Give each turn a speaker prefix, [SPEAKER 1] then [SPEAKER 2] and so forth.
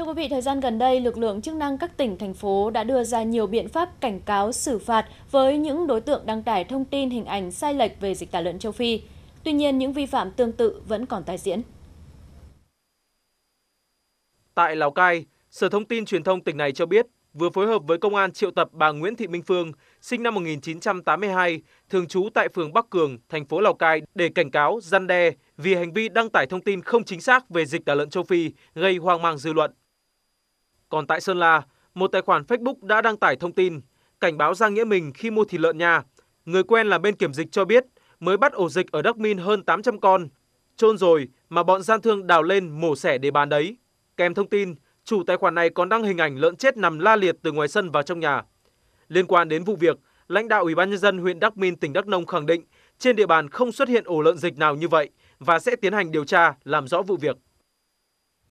[SPEAKER 1] Thưa quý vị, thời gian gần đây, lực lượng chức năng các tỉnh, thành phố đã đưa ra nhiều biện pháp cảnh cáo xử phạt với những đối tượng đăng tải thông tin hình ảnh sai lệch về dịch tả lợn châu Phi. Tuy nhiên, những vi phạm tương tự vẫn còn tái diễn.
[SPEAKER 2] Tại Lào Cai, Sở Thông tin Truyền thông tỉnh này cho biết vừa phối hợp với công an triệu tập bà Nguyễn Thị Minh Phương, sinh năm 1982, thường trú tại phường Bắc Cường, thành phố Lào Cai để cảnh cáo, gian đe vì hành vi đăng tải thông tin không chính xác về dịch tả lợn châu Phi gây hoang mang dư luận. Còn tại Sơn La, một tài khoản Facebook đã đăng tải thông tin cảnh báo Giang Nghĩa Mình khi mua thịt lợn nhà. Người quen là bên kiểm dịch cho biết mới bắt ổ dịch ở Đắk Min hơn 800 con. Trôn rồi mà bọn gian thương đào lên mổ xẻ để bán đấy. Kèm thông tin, chủ tài khoản này còn đăng hình ảnh lợn chết nằm la liệt từ ngoài sân vào trong nhà. Liên quan đến vụ việc, lãnh đạo Ủy ban nhân dân huyện Đắk Min tỉnh Đắk Nông khẳng định trên địa bàn không xuất hiện ổ lợn dịch nào như vậy và sẽ tiến hành điều tra làm rõ vụ việc.